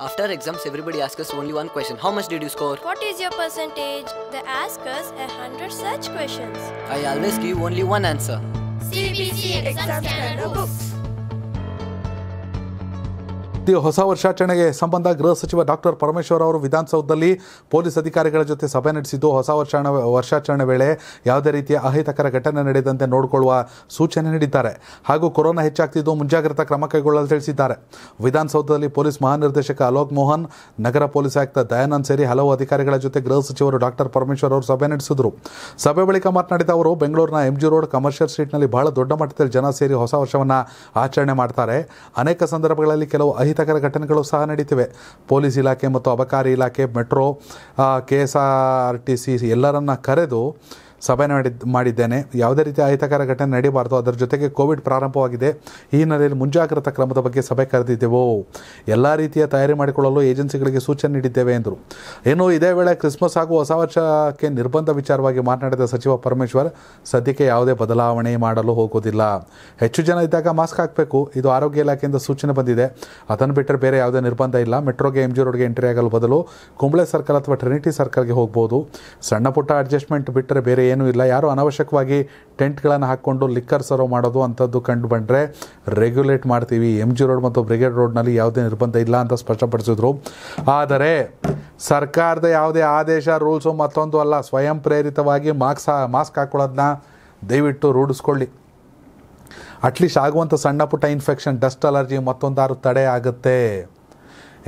After exams, everybody asks us only one question. How much did you score? What is your percentage? They ask us a hundred such questions. I always give only one answer. CBC exam standard books. ದಿ ಹೊಸ ವರ್ಷಾಚರಣೆಗೆ ಸಂಬಂಧ ಗೃಹ ಸಚಿವ doctor Parameshwar ಅವರು ವಿಧಾನಸೌಧದಲ್ಲಿ police ಅಧಿಕಾರಿಗಳ ಜೊತೆ ಸಭೆ ನಡೆಸಿದ್ದು ಹೊಸ ವರ್ಷಾಣ ವರ್ಷಾಚರಣೆ ವೇಳೆ ಯಾವುದೇ ರೀತಿಯ ಅಹಿತಕರ ಘಟನೆ ನಡೆದಂತೆ ನೋಡಿಕೊಳ್ಳುವ ಸೂಚನೆ ನೀಡಿದ್ದಾರೆ ಹಾಗೂ ಕೊರೋನಾ ಹೆಚ್ಚಾಗ್ತಿದ್ದು ಮುಂಜಾಗ್ರತಾ ಕ್ರಮ ಕೈಗೊಳ್ಳಲು ತಿಳಿಸಿದ್ದಾರೆ ವಿಧಾನಸೌಧದಲ್ಲಿ ಪೊಲೀಸ್ ಮಹಾನಿರ್ದೇಶಕ ಅಲೋಕ್ ಮೋಹನ್ ನಗರ ಪೊಲೀಸ್ ಆಯುಕ್ತ ದಯಾನಂದ್ ಸೇರಿ ಹಲವು ಅಧಿಕಾರಿಗಳ ಜೊತೆ ಗೃಹ ಸಚಿವರು ಡಾಕ್ಟರ್ ಪರಮೇಶ್ವರ್ ಅವರು ಸಭೆ ನಡೆಸಿದರು ಸಭೆ ಬಳಿಕ ಮಾತನಾಡಿದ ಅವರು ಬೆಂಗಳೂರಿನ ಎಂಜಿ ರೋಡ್ ಕಮರ್ಷಿಯಲ್ ಸ್ಟ್ರೀಟ್ನಲ್ಲಿ ಬಹಳ ದೊಡ್ಡ ಮಟ್ಟದಲ್ಲಿ ಜನ ಸೇರಿ ಹೊಸ ವರ್ಷವನ್ನು ಆಚರಣೆ ಮಾಡ್ತಾರೆ ಅನೇಕ ಸಂದರ್ಭಗಳಲ್ಲಿ ಕೆಲವು ಅಹಿತಕರ ಘಟನೆಗಳು ಸಹ ನಡೀತಿವೆ ಪೊಲೀಸ್ ಇಲಾಖೆ ಮತ್ತು ಅಬಕಾರಿ ಇಲಾಖೆ metro K S R T C ಎಲ್ಲರನ್ನು ಕರೆದು ಸಭೆ ಮಾಡಿದ್ ಮಾಡಿದ್ದೇನೆ ಯಾವುದೇ ರೀತಿಯ ಅಹಿತಕರ ಘಟನೆ ನಡೆಯಬಾರದು ಅದರ ಜೊತೆಗೆ ಕೋವಿಡ್ ಪ್ರಾರಂಭವಾಗಿದೆ ಈ ಹಿನ್ನೆಲೆಯಲ್ಲಿ ಮುಂಜಾಗ್ರತಾ ಕ್ರಮದ ಬಗ್ಗೆ ಸಭೆ ಕರೆದಿದ್ದೆವು ಎಲ್ಲ ರೀತಿಯ ತಯಾರಿ ಮಾಡಿಕೊಳ್ಳಲು ಏಜೆನ್ಸಿಗಳಿಗೆ ಸೂಚನೆ ನೀಡಿದ್ದೇವೆ ಎಂದರು ಏನು ಇದೇ ವೇಳೆ ಕ್ರಿಸ್ಮಸ್ ಹಾಗೂ ಹೊಸ ವರ್ಷಕ್ಕೆ ನಿರ್ಬಂಧ ವಿಚಾರವಾಗಿ ಮಾತನಾಡಿದ ಸಚಿವ ಪರಮೇಶ್ವರ್ ಸದ್ಯಕ್ಕೆ ಯಾವುದೇ ಬದಲಾವಣೆ ಮಾಡಲು ಹೋಗೋದಿಲ್ಲ ಹೆಚ್ಚು ಜನ ಇದ್ದಾಗ ಮಾಸ್ಕ್ ಹಾಕಬೇಕು ಇದು ಆರೋಗ್ಯ ಇಲಾಖೆಯಿಂದ ಸೂಚನೆ ಬಂದಿದೆ ಅದನ್ನು ಬಿಟ್ಟರೆ ಬೇರೆ ಯಾವುದೇ ನಿರ್ಬಂಧ ಇಲ್ಲ ಮೆಟ್ರೋಗೆ ಎಂ ಜಿ ರೋಡ್ಗೆ ಎಂಟ್ರಿ ಆಗಲು ಬದಲು ಕುಂಬಳೆ ಸರ್ಕಲ್ ಅಥವಾ ಟ್ರಿನಿಟಿ ಸರ್ಕಲ್ಗೆ ಹೋಗ್ಬೋದು ಸಣ್ಣ ಪುಟ್ಟ ಅಡ್ಜಸ್ಟ್ಮೆಂಟ್ ಬಿಟ್ಟರೆ ಬೇರೆ ಏನೂ ಇಲ್ಲ ಯಾರು ಅನವಶ್ಯಕವಾಗಿ ಟೆಂಟ್ಗಳನ್ನು ಹಾಕ್ಕೊಂಡು ಲಿಕ್ಕರ್ ಸರ್ವ್ ಮಾಡೋದು ಅಂಥದ್ದು ಕಂಡು ಬಂದರೆ ರೆಗ್ಯುಲೇಟ್ ಮಾಡ್ತೀವಿ ಎಮ್ ಜಿ ರೋಡ್ ಮತ್ತು ಬ್ರಿಗೇಡ್ ರೋಡ್ನಲ್ಲಿ ಯಾವುದೇ ನಿರ್ಬಂಧ ಇಲ್ಲ ಅಂತ ಸ್ಪಷ್ಟಪಡಿಸಿದ್ರು ಆದರೆ ಸರ್ಕಾರದ ಯಾವುದೇ ಆದೇಶ ರೂಲ್ಸು ಮತ್ತೊಂದು ಅಲ್ಲ ಸ್ವಯಂ ಪ್ರೇರಿತವಾಗಿ ಮಾಸ್ಕ್ ಮಾಸ್ಕ್ ಹಾಕ್ಕೊಳ್ಳೋದನ್ನ ದಯವಿಟ್ಟು ರೂಢಿಸ್ಕೊಳ್ಳಿ ಅಟ್ಲೀಸ್ಟ್ ಆಗುವಂಥ ಸಣ್ಣ ಪುಟ್ಟ ಇನ್ಫೆಕ್ಷನ್ ಡಸ್ಟ್ ಅಲರ್ಜಿ ಮತ್ತೊಂದಾರು ತಡೆ ಆಗುತ್ತೆ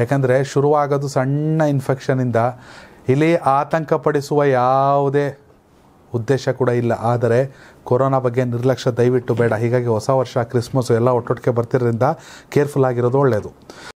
ಯಾಕಂದರೆ ಶುರುವಾಗೋದು ಸಣ್ಣ ಇನ್ಫೆಕ್ಷನಿಂದ ಇಲ್ಲಿ ಆತಂಕಪಡಿಸುವ ಯಾವುದೇ ಉದ್ದೇಶ ಕೂಡ ಇಲ್ಲ ಆದರೆ ಕೊರೋನಾ ಬಗ್ಗೆ ನಿರ್ಲಕ್ಷ್ಯ ದಯವಿಟ್ಟು ಬೇಡ ಹೀಗಾಗಿ ಹೊಸ ವರ್ಷ ಕ್ರಿಸ್ಮಸ್ ಎಲ್ಲ ಒಟ್ಟೊಟ್ಟಿಗೆ ಬರ್ತಿರೋದ್ರಿಂದ ಕೇರ್ಫುಲ್ ಆಗಿರೋದು ಒಳ್ಳೆಯದು